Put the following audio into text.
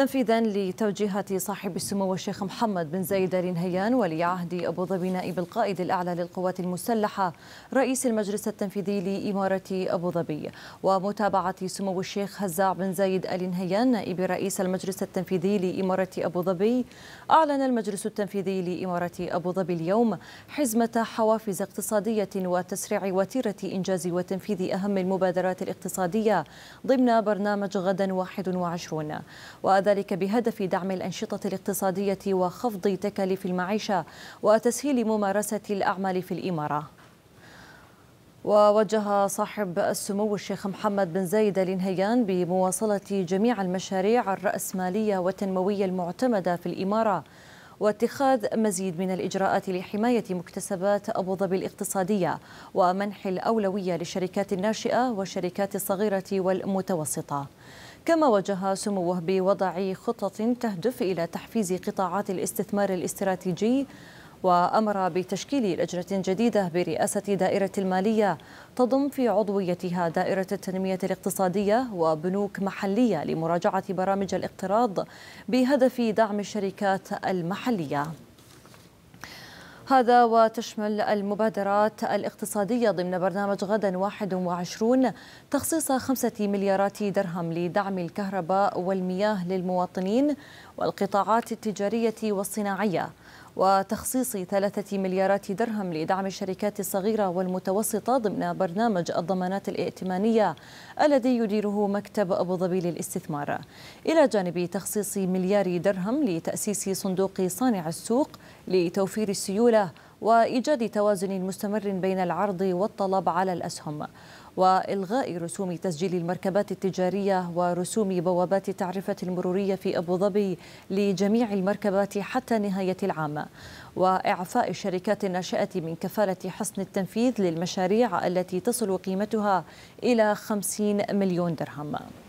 تنفيذا لتوجيهات صاحب السمو الشيخ محمد بن زايد ال نهيان ولي عهد ابو ظبي نائب القائد الاعلى للقوات المسلحه رئيس المجلس التنفيذي لاماره ابو ظبي ومتابعه سمو الشيخ هزاع بن زايد ال نهيان نائب رئيس المجلس التنفيذي لاماره ابو ظبي اعلن المجلس التنفيذي لاماره ابو ظبي اليوم حزمه حوافز اقتصاديه وتسريع وتيره انجاز وتنفيذ اهم المبادرات الاقتصاديه ضمن برنامج غدا 21 وهذا وذلك بهدف دعم الأنشطة الاقتصادية وخفض تكاليف المعيشة وتسهيل ممارسة الأعمال في الإمارة ووجه صاحب السمو الشيخ محمد بن زايد الانهيان بمواصلة جميع المشاريع الرأسمالية والتنموية المعتمدة في الإمارة واتخاذ مزيد من الإجراءات لحماية مكتسبات أبو ظبي الاقتصادية ومنح الأولوية للشركات الناشئة والشركات الصغيرة والمتوسطة كما وجه سموه بوضع خطط تهدف إلى تحفيز قطاعات الاستثمار الاستراتيجي وأمر بتشكيل لجنة جديدة برئاسة دائرة المالية تضم في عضويتها دائرة التنمية الاقتصادية وبنوك محلية لمراجعة برامج الاقتراض بهدف دعم الشركات المحلية هذا وتشمل المبادرات الاقتصادية ضمن برنامج غدا 21 تخصيص خمسة مليارات درهم لدعم الكهرباء والمياه للمواطنين والقطاعات التجارية والصناعية وتخصيص ثلاثة مليارات درهم لدعم الشركات الصغيرة والمتوسطة ضمن برنامج الضمانات الائتمانية الذي يديره مكتب أبو ظبي للاستثمار إلى جانب تخصيص مليار درهم لتأسيس صندوق صانع السوق لتوفير السيولة وإيجاد توازن مستمر بين العرض والطلب على الأسهم وإلغاء رسوم تسجيل المركبات التجارية ورسوم بوابات التعرفة المرورية في أبو ظبي لجميع المركبات حتى نهاية العام وإعفاء الشركات الناشئة من كفالة حصن التنفيذ للمشاريع التي تصل قيمتها إلى 50 مليون درهم